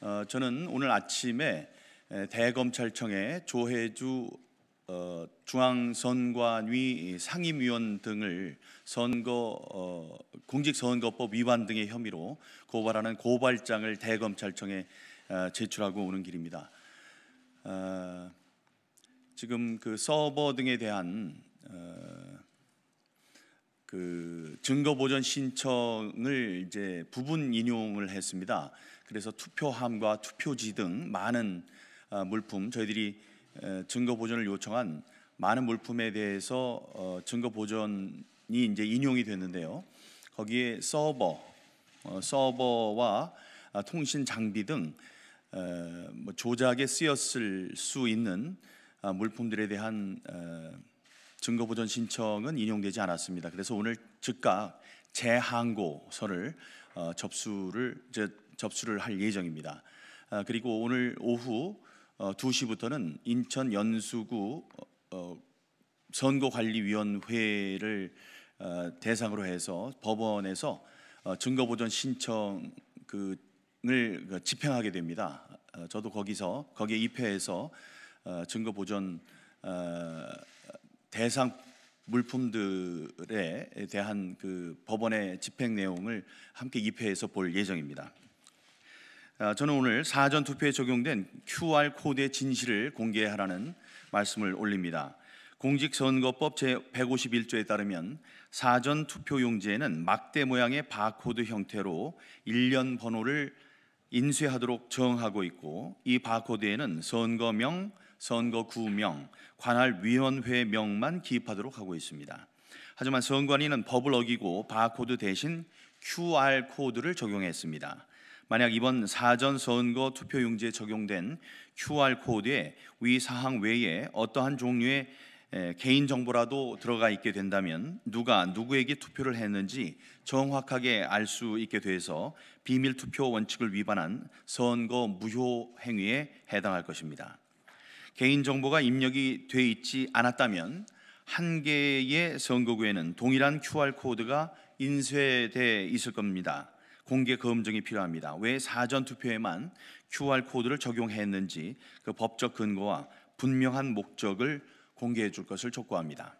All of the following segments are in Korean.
어, 저는 오늘 아침에 대검찰청의 조혜주 어, 중앙선관위 상임위원 등을 선거 어, 공직선거법 위반 등의 혐의로 고발하는 고발장을 대검찰청에 어, 제출하고 오는 길입니다. 어, 지금 그 서버 등에 대한 그 증거 보전 신청을 이제 부분 인용을 했습니다. 그래서 투표함과 투표지 등 많은 어, 물품 저희들이 증거 보전을 요청한 많은 물품에 대해서 어, 증거 보전이 이제 인용이 됐는데요. 거기에 서버, 어, 서버와 아, 통신 장비 등 뭐 조작에 쓰였을 수 있는 아, 물품들에 대한 증거보전 신청은 인용되지 않았습니다. 그래서 오늘 즉각 재항고서를 어, 접수를 이제 접수를 할 예정입니다. 아, 그리고 오늘 오후 어, 2시부터는 인천 연수구 어, 어 선거관리위원회를 어, 대상으로 해서 법원에서 어, 증거보전 신청 그을 집행하게 됩니다. 저도 거기서 거기에 입회해서 증거보전 대상 물품들에 대한 그 법원의 집행 내용을 함께 입회해서볼 예정입니다. 아, 저는 오늘 사전 투표에 적용된 QR 코드의 진실을 공개하라는 말씀을 올립니다. 공직선거법 제 151조에 따르면 사전 투표 용지에는 막대 모양의 바코드 형태로 일련 번호를 인쇄하도록 정하고 있고 이 바코드에는 선거명, 선거구명, 관할위원회 명만 기입하도록 하고 있습니다. 하지만 선관위는 법을 어기고 바코드 대신 QR 코드를 적용했습니다. 만약 이번 사전 선거 투표용지에 적용된 QR 코드에 위 사항 외에 어떠한 종류의 예, 개인 정보라도 들어가 있게 된다면 누가 누구에게 투표를 했는지 정확하게 알 수 있게 돼서 비밀 투표 원칙을 위반한 선거 무효 행위에 해당할 것입니다. 개인 정보가 입력이 돼 있지 않았다면 한 개의 선거구에는 동일한 QR 코드가 인쇄돼 있을 겁니다. 공개 검증이 필요합니다. 왜 사전 투표에만 QR 코드를 적용했는지 그 법적 근거와 분명한 목적을 공개해 줄 것을 촉구합니다.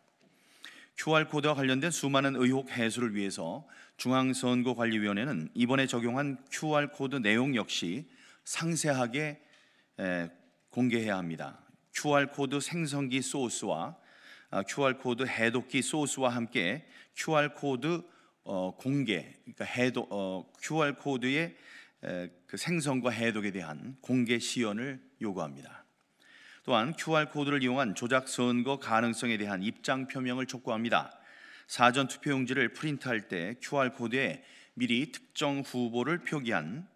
QR코드와 관련된 수많은 의혹 해소를 위해서 중앙선거관리위원회는 이번에 적용한 QR코드 내용 역시 상세하게 공개해야 합니다. QR코드 생성기 소스와 아, QR코드 해독기 소스와 함께 QR코드 어, 공개, 그러니까 해독, 어, QR코드의 그 생성과 해독에 대한 공개 시연을 요구합니다. 또한 QR 코드를 이용한 조작 선거 가능성에 대한 입장 표명을 촉구합니다. 사전 투표용지를 프린트할 때 QR 코드에 미리 특정 후보를 표기한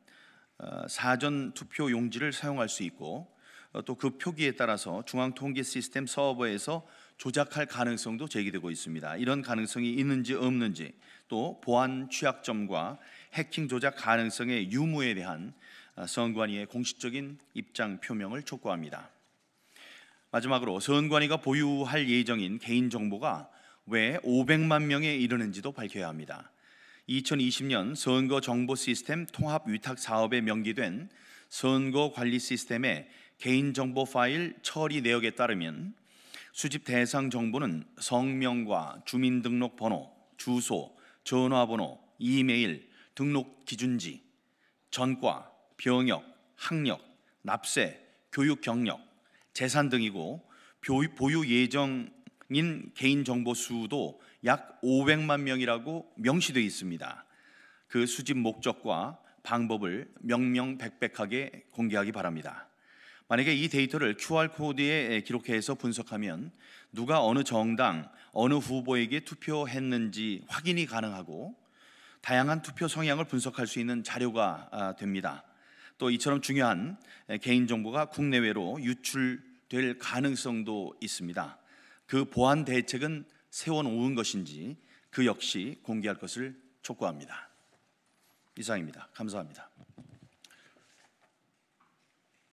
어, 사전 투표 용지를 사용할 수 있고 어, 또그 표기에 따라서 중앙통계 시스템 서버에서 조작할 가능성도 제기되고 있습니다. 이런 가능성이 있는지 없는지 또 보안 취약점과 해킹 조작 가능성의 유무에 대한 어, 선관위의 공식적인 입장 표명을 촉구합니다. 마지막으로 선관위가 보유할 예정인 개인 정보가 왜 500만 명에 이르는지도 밝혀야 합니다. 2020년 선거 정보 시스템 통합 위탁 사업에 명기된 선거 관리 시스템의 개인 정보 파일 처리 내역에 따르면 수집 대상 정보는 성명과 주민등록번호, 주소, 전화번호, 이메일, 등록 기준지, 전과, 병역, 학력, 납세, 교육 경력, 재산 등이고 보유 예정인 개인 정보 수도 약 500만 명이라고 명시되어 있습니다. 그 수집 목적과 방법을 명명백백하게 공개하기 바랍니다. 만약에 이 데이터를 QR 코드에 기록해서 분석하면 누가 어느 정당, 어느 후보에게 투표했는지 확인이 가능하고 다양한 투표 성향을 분석할 수 있는 자료가 아, 됩니다. 또 이처럼 중요한 개인정보가 국내외로 유출될 가능성도 있습니다. 그 보안 대책은 세워놓은 것인지 그 역시 공개할 것을 촉구합니다. 이상입니다. 감사합니다.